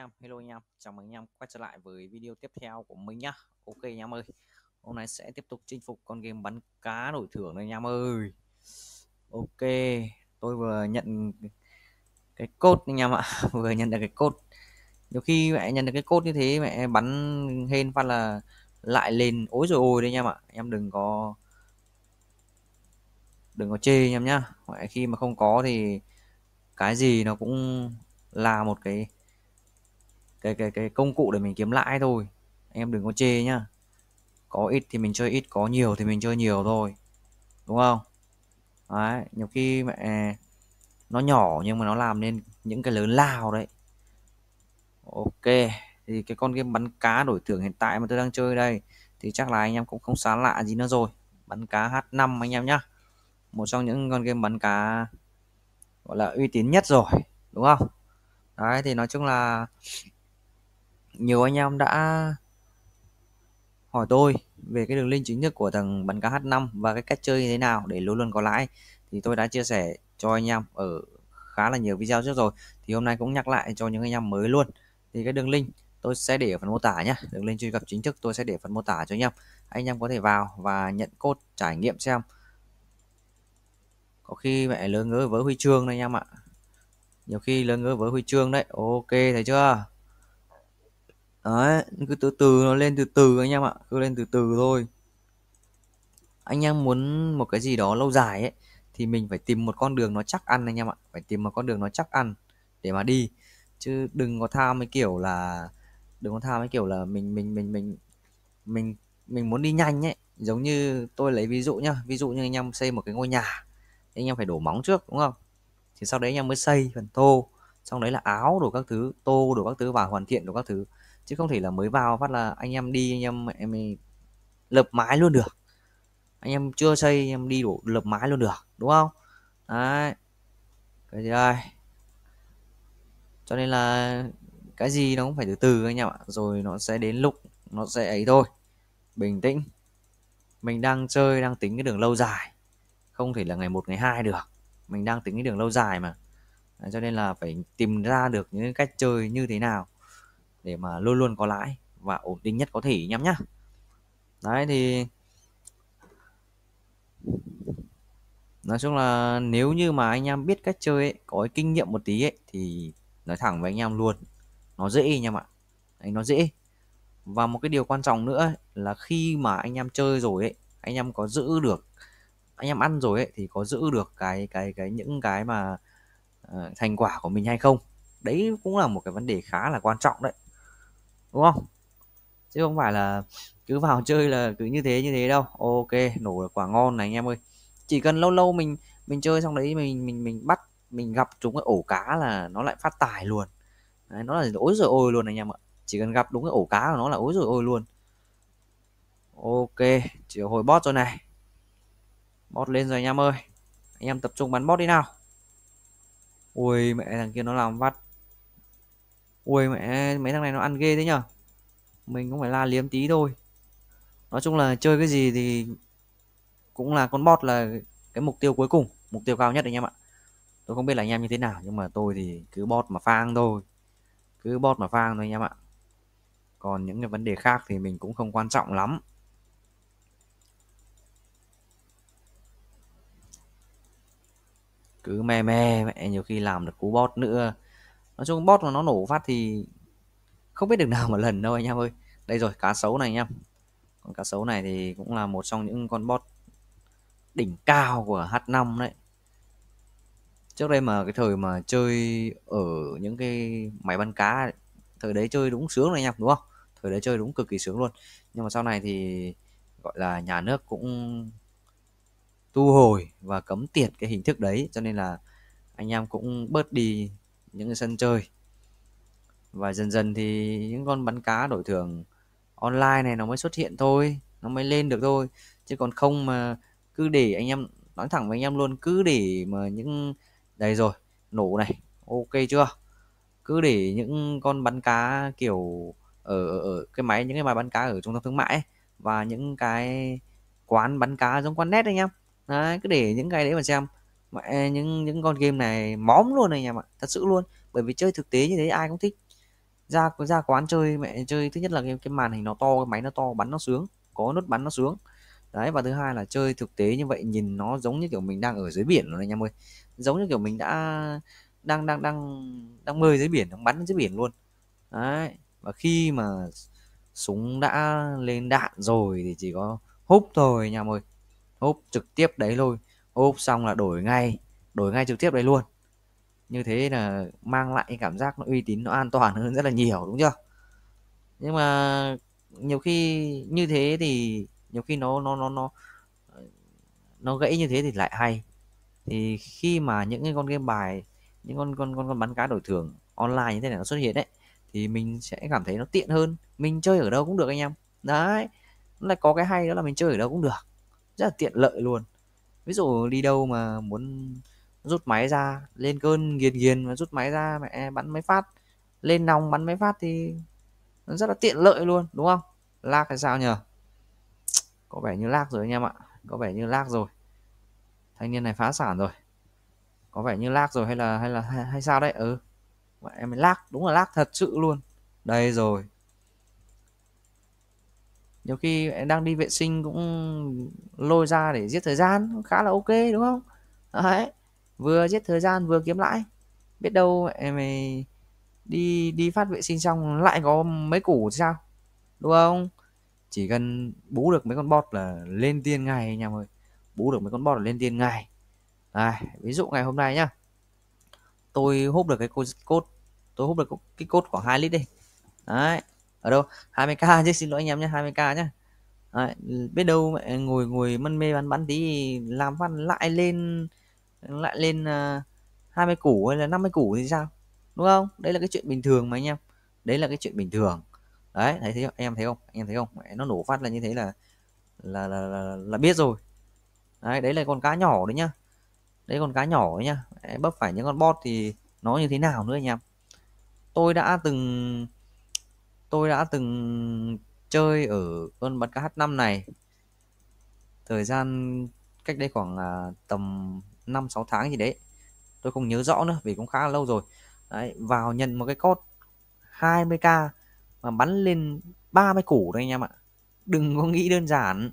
em hello anh em chào mừng anh em quay trở lại với video tiếp theo của mình nhá ok anh em ơi hôm nay sẽ tiếp tục chinh phục con game bắn cá đổi thưởng này anh em ơi ok tôi vừa nhận cái cốt anh em ạ vừa nhận được cái cốt nhiều khi mẹ nhận được cái cốt như thế mẹ bắn hên phát là lại lên ối rồi ôi đấy anh em ạ em đừng có đừng có chê anh em nhá khi mà không có thì cái gì nó cũng là một cái cái cái cái công cụ để mình kiếm lãi thôi anh em đừng có chê nhá có ít thì mình chơi ít có nhiều thì mình chơi nhiều thôi đúng không đấy nhiều khi mẹ nó nhỏ nhưng mà nó làm nên những cái lớn lao đấy ok thì cái con game bắn cá đổi thưởng hiện tại mà tôi đang chơi đây thì chắc là anh em cũng không xá lạ gì nữa rồi bắn cá H5 anh em nhá một trong những con game bắn cá gọi là uy tín nhất rồi đúng không đấy thì nói chung là nhiều anh em đã hỏi tôi về cái đường link chính thức của thằng bắn cá H5 và cái cách chơi như thế nào để luôn luôn có lãi thì tôi đã chia sẻ cho anh em ở khá là nhiều video trước rồi thì hôm nay cũng nhắc lại cho những anh em mới luôn thì cái đường link tôi sẽ để ở phần mô tả nhé đường link truy cập chính thức tôi sẽ để phần mô tả cho anh em anh em có thể vào và nhận cốt trải nghiệm xem có khi mẹ lớn ngớ với huy chương đấy anh em ạ nhiều khi lớn ngớ với huy chương đấy ok thấy chưa đấy cứ từ từ nó lên từ từ anh em ạ cứ lên từ từ thôi anh em muốn một cái gì đó lâu dài ấy thì mình phải tìm một con đường nó chắc ăn anh em ạ phải tìm một con đường nó chắc ăn để mà đi chứ đừng có tham mấy kiểu là đừng có tham mấy kiểu là mình mình mình mình mình mình muốn đi nhanh ấy giống như tôi lấy ví dụ nhá ví dụ như anh em xây một cái ngôi nhà anh em phải đổ móng trước đúng không thì sau đấy anh em mới xây phần tô xong đấy là áo đồ các thứ tô đồ các thứ và hoàn thiện đồ các thứ chứ không thể là mới vào phát là anh em đi anh em em lập mái luôn được anh em chưa xây anh em đi đổ lập mái luôn được đúng không đấy cái gì đây cho nên là cái gì nó cũng phải từ từ anh em ạ rồi nó sẽ đến lúc nó sẽ ấy thôi bình tĩnh mình đang chơi đang tính cái đường lâu dài không thể là ngày một ngày hai được mình đang tính cái đường lâu dài mà cho nên là phải tìm ra được những cách chơi như thế nào để mà luôn luôn có lãi và ổn định nhất có thể anh em nhá đấy thì nói chung là nếu như mà anh em biết cách chơi ấy, có kinh nghiệm một tí ấy, thì nói thẳng với anh em luôn nó dễ anh em ạ đấy, nó dễ và một cái điều quan trọng nữa ấy, là khi mà anh em chơi rồi ấy anh em có giữ được anh em ăn rồi ấy thì có giữ được cái cái cái những cái mà uh, thành quả của mình hay không đấy cũng là một cái vấn đề khá là quan trọng đấy đúng không chứ không phải là cứ vào chơi là cứ như thế như thế đâu ok nổ được quả ngon này anh em ơi chỉ cần lâu lâu mình mình chơi xong đấy mình mình mình bắt mình gặp chúng cái ổ cá là nó lại phát tài luôn đấy, nó là ối rồi ôi luôn anh em ạ chỉ cần gặp đúng cái ổ cá của nó là ối rồi ôi luôn ok chiều hồi bot rồi này bot lên rồi anh em ơi anh em tập trung bắn bot đi nào ui mẹ thằng kia nó làm vắt ui mẹ mấy thằng này nó ăn ghê thế nhở mình cũng phải la liếm tí thôi nói chung là chơi cái gì thì cũng là con bot là cái mục tiêu cuối cùng mục tiêu cao nhất anh em ạ tôi không biết là anh em như thế nào nhưng mà tôi thì cứ bot mà phang thôi cứ bot mà phang thôi anh em ạ còn những cái vấn đề khác thì mình cũng không quan trọng lắm cứ me me mẹ nhiều khi làm được cú bot nữa nói chung bot mà nó nổ phát thì không biết được nào mà lần đâu anh em ơi đây rồi cá sấu này anh em con cá sấu này thì cũng là một trong những con bot đỉnh cao của H5 đấy trước đây mà cái thời mà chơi ở những cái máy bắn cá thời đấy chơi đúng sướng này anh em đúng không thời đấy chơi đúng cực kỳ sướng luôn nhưng mà sau này thì gọi là nhà nước cũng tu hồi và cấm tiệt cái hình thức đấy cho nên là anh em cũng bớt đi những cái sân chơi và dần dần thì những con bắn cá đổi thưởng online này nó mới xuất hiện thôi nó mới lên được thôi chứ còn không mà cứ để anh em nói thẳng với anh em luôn cứ để mà những đây rồi nổ này ok chưa cứ để những con bắn cá kiểu ở, ở, cái máy những cái máy bắn cá ở trung tâm thương mại ấy, và những cái quán bắn cá giống quán net anh em đấy cứ để những cái đấy mà xem mẹ những những con game này móm luôn này nhà ạ thật sự luôn bởi vì chơi thực tế như thế ai cũng thích ra ra quán chơi mẹ chơi thứ nhất là cái, cái màn hình nó to cái máy nó to bắn nó sướng có nút bắn nó sướng đấy và thứ hai là chơi thực tế như vậy nhìn nó giống như kiểu mình đang ở dưới biển rồi này anh em ơi giống như kiểu mình đã đang đang đang đang mơi dưới biển đang bắn dưới biển luôn đấy và khi mà súng đã lên đạn rồi thì chỉ có húp thôi anh em ơi húp trực tiếp đấy thôi ốp xong là đổi ngay đổi ngay trực tiếp đây luôn như thế là mang lại cảm giác nó uy tín nó an toàn hơn rất là nhiều đúng chưa nhưng mà nhiều khi như thế thì nhiều khi nó nó nó nó nó gãy như thế thì lại hay thì khi mà những cái con game bài những con con con con bắn cá đổi thưởng online như thế này nó xuất hiện đấy thì mình sẽ cảm thấy nó tiện hơn mình chơi ở đâu cũng được anh em đấy nó lại có cái hay đó là mình chơi ở đâu cũng được rất là tiện lợi luôn ví dụ đi đâu mà muốn rút máy ra lên cơn nghiền nghiền mà rút máy ra mẹ bắn máy phát lên nòng bắn máy phát thì nó rất là tiện lợi luôn đúng không lag hay sao nhờ có vẻ như lag rồi anh em ạ có vẻ như lag rồi thanh niên này phá sản rồi có vẻ như lag rồi hay là hay là hay, hay sao đấy ừ em lag đúng là lag thật sự luôn đây rồi nhiều khi em đang đi vệ sinh cũng lôi ra để giết thời gian khá là ok đúng không đấy vừa giết thời gian vừa kiếm lãi biết đâu em ấy đi đi phát vệ sinh xong lại có mấy củ sao đúng không chỉ cần bú được mấy con bọt là lên tiền ngày nha em ơi bú được mấy con bọt là lên tiền ngày à, ví dụ ngày hôm nay nhá tôi hút được cái cốt tôi hút được cái cốt khoảng 2 lít đi đấy ở đâu 20k chứ xin lỗi anh em nhé 20k nhé à, biết đâu mẹ ngồi ngồi mân mê bắn bắn tí làm văn lại lên lại lên uh, ờ, 20 củ hay là 50 củ thì sao đúng không đấy là cái chuyện bình thường mà anh em đấy là cái chuyện bình thường đấy thấy thấy em thấy không anh em thấy không mẹ nó nổ phát là như thế là là là, là, là biết rồi đấy đấy là con cá nhỏ đấy nhá đấy con cá nhỏ đấy nhá bấp phải những con bot thì nó như thế nào nữa anh em tôi đã từng tôi đã từng chơi ở con bắn KH5 này thời gian cách đây khoảng à, tầm 5 6 tháng gì đấy. Tôi không nhớ rõ nữa vì cũng khá là lâu rồi. Đấy, vào nhận một cái code 20k mà bắn lên 30 củ đấy anh em ạ. Đừng có nghĩ đơn giản.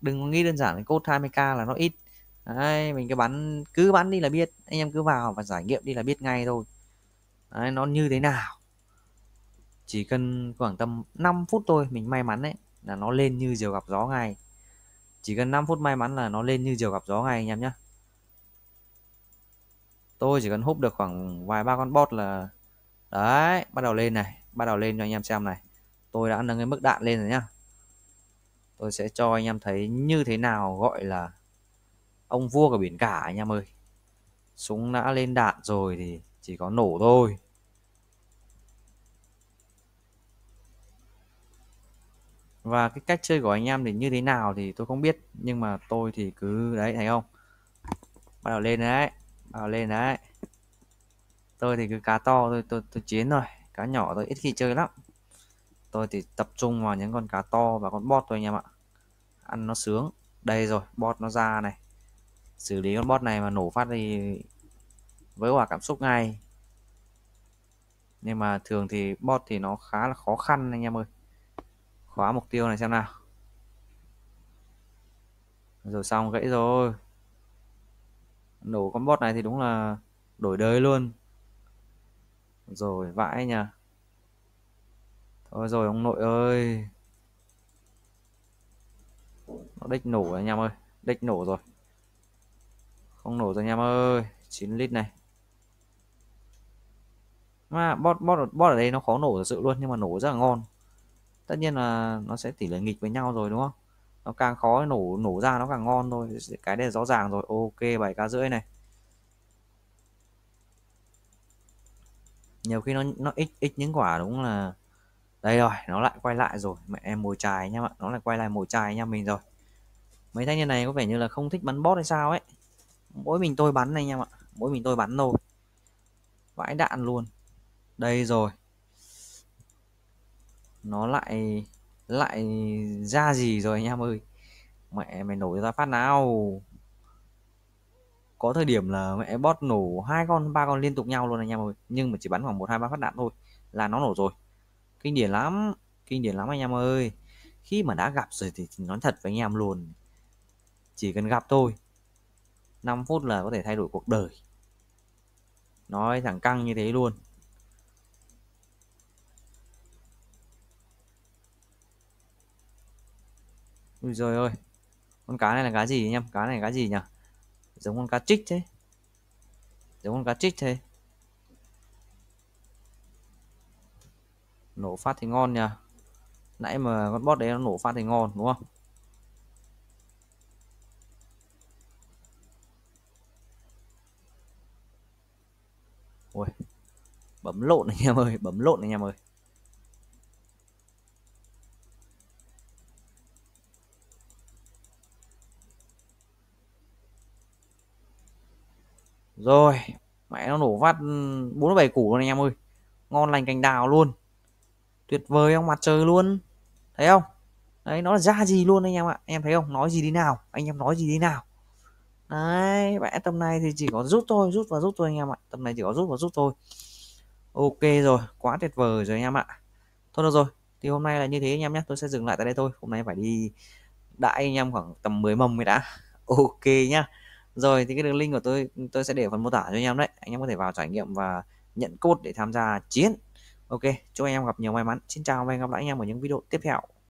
Đừng có nghĩ đơn giản cái code 20k là nó ít. Đấy, mình cứ bắn cứ bắn đi là biết. Anh em cứ vào và trải nghiệm đi là biết ngay thôi. Đấy, nó như thế nào chỉ cần khoảng tầm 5 phút thôi mình may mắn đấy là nó lên như diều gặp gió ngay chỉ cần 5 phút may mắn là nó lên như diều gặp gió ngay anh em nhé tôi chỉ cần hút được khoảng vài ba con bot là đấy bắt đầu lên này bắt đầu lên cho anh em xem này tôi đã nâng cái mức đạn lên rồi nhá tôi sẽ cho anh em thấy như thế nào gọi là ông vua của biển cả anh em ơi súng đã lên đạn rồi thì chỉ có nổ thôi và cái cách chơi của anh em thì như thế nào thì tôi không biết nhưng mà tôi thì cứ đấy thấy không bắt đầu lên đấy bắt đầu lên đấy tôi thì cứ cá to tôi tôi tôi chiến rồi cá nhỏ tôi ít khi chơi lắm tôi thì tập trung vào những con cá to và con bot thôi anh em ạ ăn nó sướng đây rồi bot nó ra này xử lý con bot này mà nổ phát thì với quả cảm xúc ngay nhưng mà thường thì bot thì nó khá là khó khăn anh em ơi khóa mục tiêu này xem nào rồi xong gãy rồi nổ con bot này thì đúng là đổi đời luôn rồi vãi nha thôi rồi ông nội ơi nó đếch nổ rồi anh em ơi đếch nổ rồi không nổ rồi anh em ơi 9 lít này mà bot bot bot ở đây nó khó nổ thật sự luôn nhưng mà nổ rất là ngon tất nhiên là nó sẽ tỷ lệ nghịch với nhau rồi đúng không nó càng khó nổ nổ ra nó càng ngon thôi cái này rõ ràng rồi ok bảy k rưỡi này nhiều khi nó nó ít ít những quả đúng là đây rồi nó lại quay lại rồi mẹ em mồi chài nha bạn nó lại quay lại mồi chài nha mình rồi mấy thanh niên này có vẻ như là không thích bắn bot hay sao ấy mỗi mình tôi bắn này nha bạn mỗi mình tôi bắn thôi vãi đạn luôn đây rồi nó lại lại ra gì rồi anh em ơi mẹ mày nổ ra phát nào có thời điểm là mẹ bot nổ hai con ba con liên tục nhau luôn anh em ơi nhưng mà chỉ bắn khoảng một hai ba phát đạn thôi là nó nổ rồi kinh điển lắm kinh điển lắm anh em ơi khi mà đã gặp rồi thì nói thật với anh em luôn chỉ cần gặp thôi 5 phút là có thể thay đổi cuộc đời nói thẳng căng như thế luôn Ui giời ơi Con cá này là cá gì nhỉ Cá này là cá gì nhỉ Giống con cá trích thế Giống con cá trích thế Nổ phát thì ngon nhỉ Nãy mà con bot đấy nó nổ phát thì ngon đúng không Ui, Bấm lộn anh em ơi Bấm lộn anh em ơi rồi mẹ nó nổ vắt 47 ừ, củ luôn anh em ơi ngon lành cành đào luôn tuyệt vời ông mặt trời luôn thấy không đấy nó là ra gì luôn anh em ạ em thấy không nói gì đi nào anh em nói gì đi nào đấy mẹ tầm này thì chỉ có rút thôi rút và rút thôi anh em ạ tầm này chỉ có rút và rút thôi ok rồi quá tuyệt vời rồi anh em ạ thôi được rồi thì hôm nay là như thế anh em nhé tôi sẽ dừng lại tại đây thôi hôm nay phải đi đại anh em khoảng tầm 10 mầm mới đã ok nhá rồi thì cái đường link của tôi tôi sẽ để phần mô tả cho anh em đấy anh em có thể vào trải nghiệm và nhận cốt để tham gia chiến ok chúc anh em gặp nhiều may mắn xin chào và hẹn gặp lại anh em ở những video tiếp theo